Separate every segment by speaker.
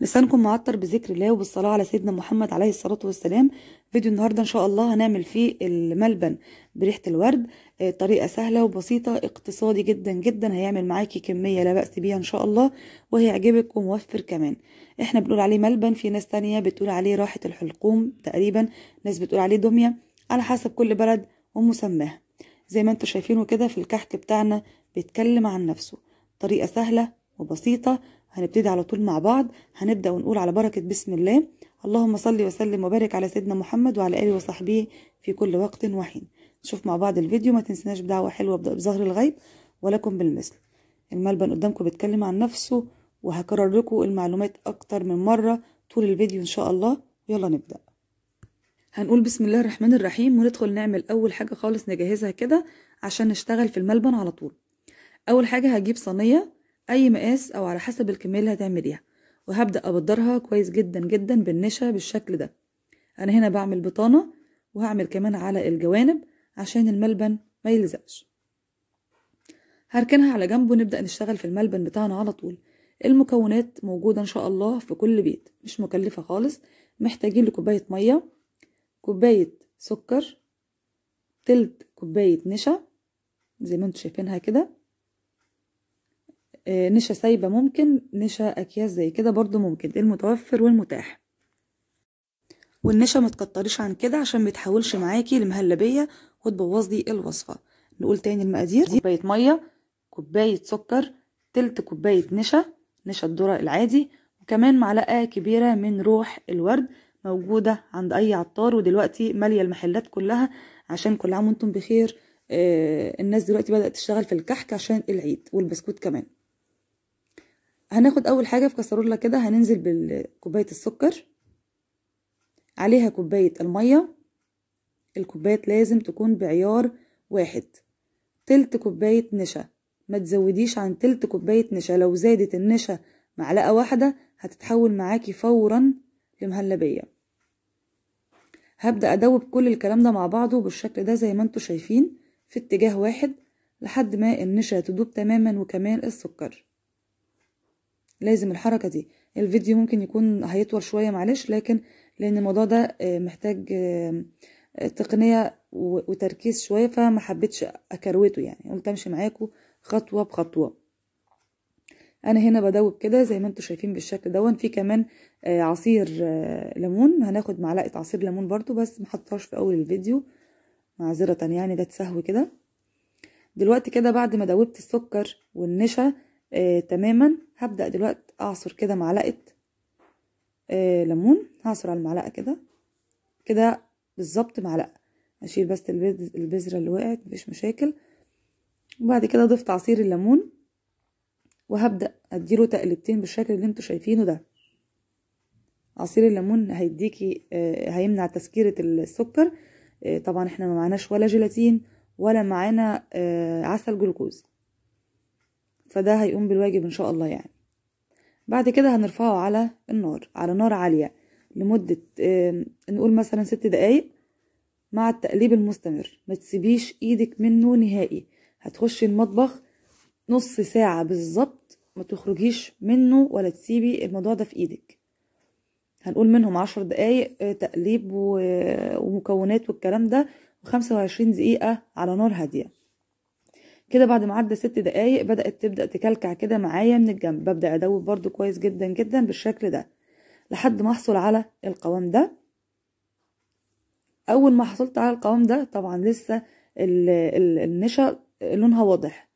Speaker 1: لسانكم معطر بذكر الله وبالصلاة على سيدنا محمد عليه الصلاة والسلام فيديو النهاردة إن شاء الله هنعمل فيه الملبن بريحة الورد آه، طريقة سهلة وبسيطة اقتصادي جدا جدا هيعمل معاكي كمية لا بأس بيها إن شاء الله وهيعجبك وموفر كمان احنا بنقول عليه ملبن في ناس تانية بتقول عليه راحة الحلقوم تقريبا ناس بتقول عليه دمية على حسب كل بلد ومسماها زي ما انتوا شايفينه كده في الكحك بتاعنا بيتكلم عن نفسه طريقة سهلة وبسيطة هنبتدي على طول مع بعض هنبدأ ونقول على بركة بسم الله اللهم صل وسلم وبارك على سيدنا محمد وعلى آله وصحبه في كل وقت وحين نشوف مع بعض الفيديو ما تنسناش بدعوة حلوة ابدأ بظهر الغيب ولكم بالمثل الملبن قدامكم بيتكلم عن نفسه وهكرر لكم المعلومات أكتر من مرة طول الفيديو إن شاء الله يلا نبدأ هنقول بسم الله الرحمن الرحيم وندخل نعمل أول حاجة خالص نجهزها كده عشان نشتغل في الملبن على طول أول حاجة هجيب صينية أي مقاس أو على حسب الكمية اللي هتعمليها وهبدأ أبدرها كويس جدا جدا بالنشا بالشكل ده أنا هنا بعمل بطانة وهعمل كمان على الجوانب عشان الملبن ما يلزقش هركنها على جنب ونبدأ نشتغل في الملبن بتاعنا على طول المكونات موجودة إن شاء الله في كل بيت مش مكلفة خالص محتاجين لكوباية مية كوباية سكر تلت كوباية نشا زي ما انتوا شايفينها كده آه، نشا سايبه ممكن نشا اكياس زي كده برضو ممكن إيه المتوفر والمتاح والنشا متكتريش عن كده عشان متحولش معاكي لمهلبيه وتبوظ الوصفه نقول تاني المقادير كوبايه ميه كوبايه سكر تلت كوبايه نشا نشا الذره العادي وكمان معلقه كبيره من روح الورد موجوده عند اي عطار ودلوقتي ماليه المحلات كلها عشان كل عام وانتم بخير آه الناس دلوقتي بدات تشتغل في الكحك عشان العيد والبسكوت كمان هناخد اول حاجه في كسرولة كده هننزل بكوبايه السكر عليها كوبايه الميه الكوبايات لازم تكون بعيار واحد تلت كوبايه نشا ما تزوديش عن تلت كوبايه نشا لو زادت النشا معلقه واحده هتتحول معاكي فورا لمهلبيه هبدا ادوب كل الكلام ده مع بعضه بالشكل ده زي ما انتم شايفين في اتجاه واحد لحد ما النشا تدوب تماما وكمان السكر لازم الحركة دي الفيديو ممكن يكون هيطول شوية معلش لكن لان الموضوع ده آه، محتاج آه، تقنية وتركيز شوية فما حبيتش اكروته يعني قلت امشي معاكم خطوة بخطوة انا هنا بدوب كده زي ما انتم شايفين بالشكل دون في كمان آه، عصير ليمون هناخد معلقة عصير ليمون برضو بس محطهاش في اول الفيديو معذرة يعني ده تسهوي كده دلوقتي كده بعد ما دوبت السكر والنشا آه تماما هبدأ دلوقتي أعصر كده معلقة آه ليمون هعصر على المعلقة كده كده بالظبط معلقة أشيل بس البذرة اللي وقعت مفيش مشاكل وبعد كده ضفت عصير الليمون وهبدأ أديله تقلبتين بالشكل اللي انتوا شايفينه ده عصير الليمون هيديكي آه هيمنع تسكيرة السكر آه طبعا احنا ما معناش ولا جيلاتين ولا معانا آه عسل جلوكوز فده هيقوم بالواجب ان شاء الله يعني بعد كده هنرفعه على النار على نار عاليه لمده نقول مثلا ست دقايق مع التقليب المستمر ما تسيبيش ايدك منه نهائي هتخشي المطبخ نص ساعه بالظبط ما تخرجيش منه ولا تسيبي الموضوع ده في ايدك هنقول منهم عشر دقايق آه، تقليب آه، ومكونات والكلام ده وخمسة وعشرين دقيقة على نار هادية كده بعد ما عدى ست دقايق بدأت تبدأ تكلكع كده معايا من الجنب ببدأ أدوب برضو كويس جدا جدا بالشكل ده لحد ما أحصل على القوام ده أول ما حصلت على القوام ده طبعا لسه النشا لونها واضح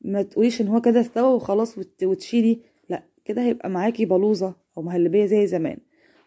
Speaker 1: ما تقوليش ان هو كده استوى وخلاص وتشيلي لا كده هيبقى معاكي بلوزة او مهلبية زي زمان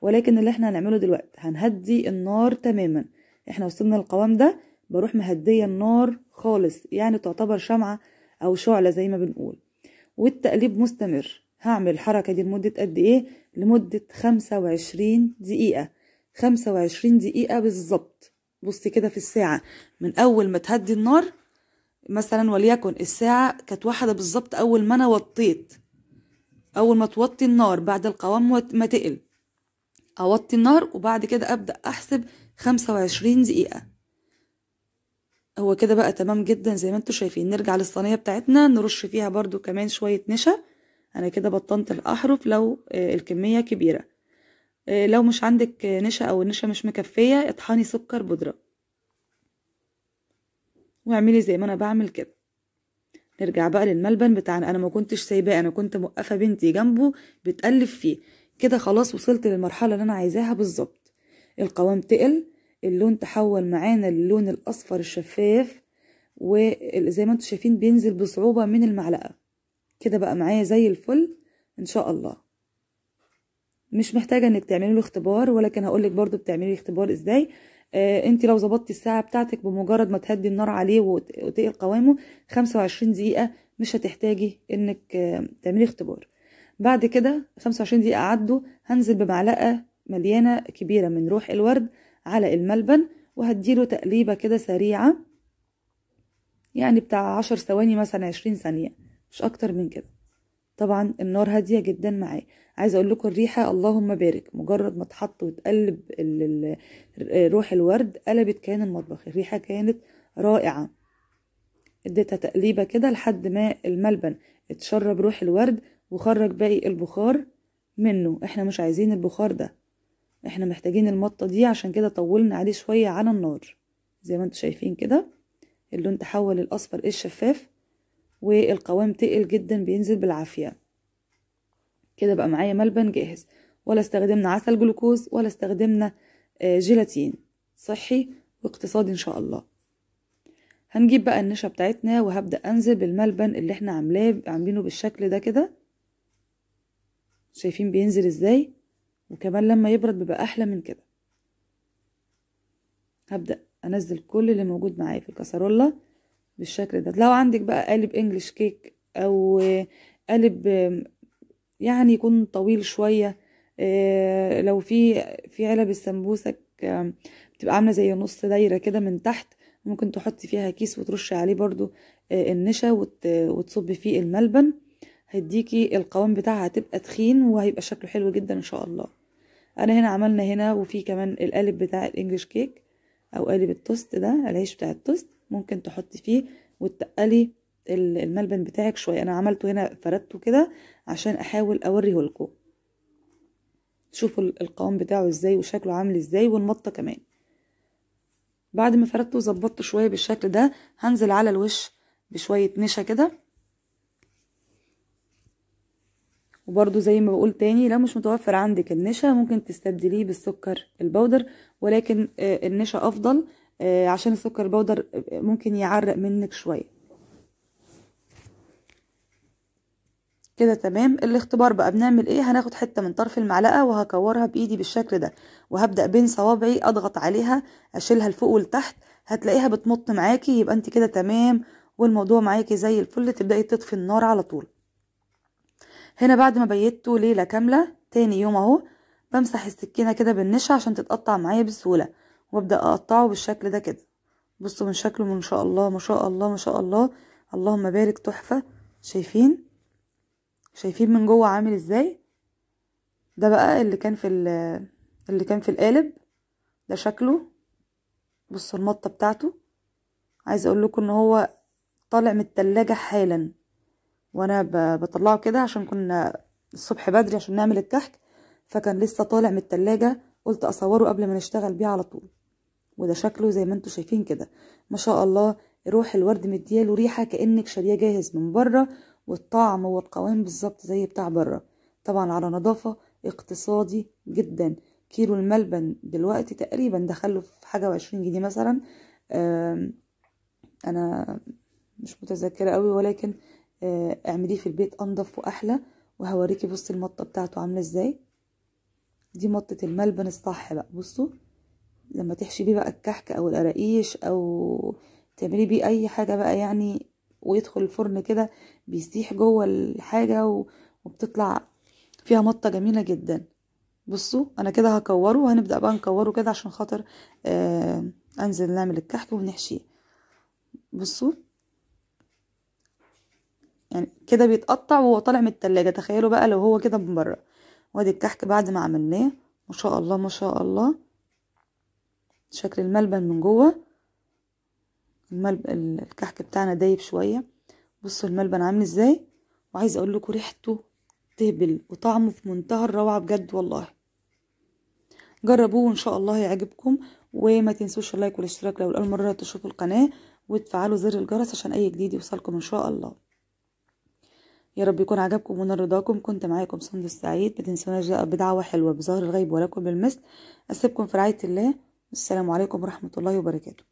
Speaker 1: ولكن اللي احنا هنعمله دلوقتي هنهدي النار تماما احنا وصلنا للقوام ده بروح مهدية النار خالص يعني تعتبر شمعة أو شعلة زي ما بنقول والتقليب مستمر هعمل الحركة دي لمدة قد إيه لمدة خمسة وعشرين دقيقة خمسة وعشرين دقيقة بالظبط بص كده في الساعة من أول ما تهدي النار مثلا وليكن الساعة كانت واحدة بالظبط أول ما أنا وطيت أول ما توطي النار بعد القوام ما تقل أوطي النار وبعد كده أبدأ أحسب خمسة وعشرين دقيقة هو كده بقى تمام جدا زي ما انتوا شايفين نرجع للصينيه بتاعتنا نرش فيها برده كمان شويه نشا انا كده بطنت الاحرف لو آه، الكميه كبيره آه، لو مش عندك نشا او النشا مش مكفيه اطحني سكر بودره واعملي زي ما انا بعمل كده نرجع بقى للملبن بتاعنا انا ما كنتش سايباه انا كنت موقفه بنتي جنبه بتقلب فيه كده خلاص وصلت للمرحله اللي انا عايزاها بالظبط القوام تقل اللون تحول معانا للون الاصفر الشفاف وزي ما انتم شايفين بينزل بصعوبة من المعلقة كده بقى معايا زي الفل ان شاء الله مش محتاجة انك تعملي له اختبار ولكن هقولك برضو بتعملي اختبار ازاي آه انت لو ظبطتي الساعة بتاعتك بمجرد ما تهدي النار عليه وتقي قوامه 25 دقيقة مش هتحتاجي انك آه تعملي اختبار بعد كده 25 دقيقة عدوا هنزل بمعلقة مليانة كبيرة من روح الورد على الملبن وهديله تقليبة كده سريعة يعني بتاع عشر ثواني مثلا عشرين ثانية مش أكتر من كده طبعا النار هادية جدا معاه عايزة أقول لكم الريحة اللهم بارك مجرد ما اتحط وتقلب روح الورد قلبت كيان المطبخ الريحة كانت رائعة اديتها تقليبة كده لحد ما الملبن اتشرب روح الورد وخرج باقي البخار منه احنا مش عايزين البخار ده احنا محتاجين المطة دي عشان كده طولنا عليه شوية على النار زي ما انتوا شايفين كده اللون تحول الاصفر الشفاف والقوام تقل جدا بينزل بالعافية كده بقى معايا ملبن جاهز ولا استخدمنا عسل جلوكوز ولا استخدمنا آه، جيلاتين صحي واقتصادي ان شاء الله هنجيب بقى النشا بتاعتنا وهبدأ انزل بالملبن اللي احنا عاملاه عاملينه بالشكل ده كده شايفين بينزل ازاي وكمان لما يبرد بيبقى احلى من كده هبدا انزل كل اللي موجود معايا في الكسرولة بالشكل ده لو عندك بقى قالب انجلش كيك او قالب يعني يكون طويل شويه آه، لو في في علب السمبوسك آه، بتبقى عامله زي نص دايره كده من تحت ممكن تحطي فيها كيس وترشي عليه برضو آه، النشا وتصبي فيه الملبن هيديكي القوام بتاعها هتبقى تخين وهيبقى شكله حلو جدا ان شاء الله انا هنا عملنا هنا وفي كمان القالب بتاع الانجليش كيك او قالب التوست ده العيش بتاع التوست ممكن تحطي فيه وتقلي الملبن بتاعك شويه انا عملته هنا فردته كده عشان احاول اوريه لكم تشوفوا القوام بتاعه ازاي وشكله عامل ازاي والمطه كمان بعد ما فردته وظبطته شويه بالشكل ده هنزل على الوش بشويه نشا كده وبرده زي ما بقول تاني لو مش متوفر عندك النشا ممكن تستبدليه بالسكر البودر ولكن آه، النشا افضل آه، عشان السكر البودر آه، ممكن يعرق منك شويه كده تمام الاختبار بقى بنعمل ايه هناخد حته من طرف المعلقه وهكورها بايدي بالشكل ده وهبدا بين صوابعي اضغط عليها اشيلها لفوق ولتحت هتلاقيها بتمط معاكي يبقى انت كده تمام والموضوع معاكي زي الفل تبداي تطفي النار على طول هنا بعد ما بيته ليلة كاملة تاني يوم اهو بمسح السكينة كده بالنشا عشان تتقطع معايا بسهولة وابدأ اقطعه بالشكل ده كده بصوا من شكله ما شاء الله ما شاء الله ما شاء الله اللهم بارك تحفة شايفين شايفين من جوه عامل ازاي ده بقى اللي كان في اللي كان في القالب ده شكله بصوا المطة بتاعته عايزه اقول لكم ان هو طالع من التلاجة حالا وانا بطلعه كده عشان كنا الصبح بدري عشان نعمل الكحك فكان لسه طالع من التلاجة قلت اصوره قبل ما نشتغل بيه على طول وده شكله زي ما انتم شايفين كده ما شاء الله روح الورد مدياله ريحة كأنك شاريه جاهز من بره والطعم والقوام بالظبط زي بتاع بره طبعا على نظافة اقتصادي جدا كيلو الملبن دلوقتي تقريبا دخله في حاجة وعشرين جنيه مثلا انا مش متذكرة قوي ولكن آه، اعمليه في البيت انضف واحلى وهوريكي بصي المطه بتاعته عامله ازاي دي مطه الملبن الصح بقى بصوا لما تحشي بيه بقى الكحك او القراقيش او تعملي بيه اي حاجه بقى يعني ويدخل الفرن كده بيسيح جوه الحاجه وبتطلع فيها مطه جميله جدا بصوا انا كده هكوره وهنبدا بقى نكوره كده عشان خاطر آه انزل نعمل الكحك ونحشيه بصوا يعني كده بيتقطع وهو طالع من التلاجة تخيلوا بقى لو هو كده من بره وادي الكحك بعد ما عملناه ما شاء الله ما شاء الله شكل الملبن من جوه الملب... الكحك بتاعنا دايب شويه بصوا الملبن عامل ازاي وعايز اقول لكم ريحته تهبل وطعمه في منتهى الروعه بجد والله جربوه وان شاء الله يعجبكم وما تنسوش اللايك والاشتراك لو اول مره تشوفوا القناه وتفعلوا زر الجرس عشان اي جديد يوصلكم ان شاء الله يا رب يكون عجبكم ونال رضاكم كنت معاكم سند السعيد بتنسوناش بدعوة حلوة بظهر الغيب ولكم بالمثل أسيبكم في رعاية الله السلام عليكم ورحمة الله وبركاته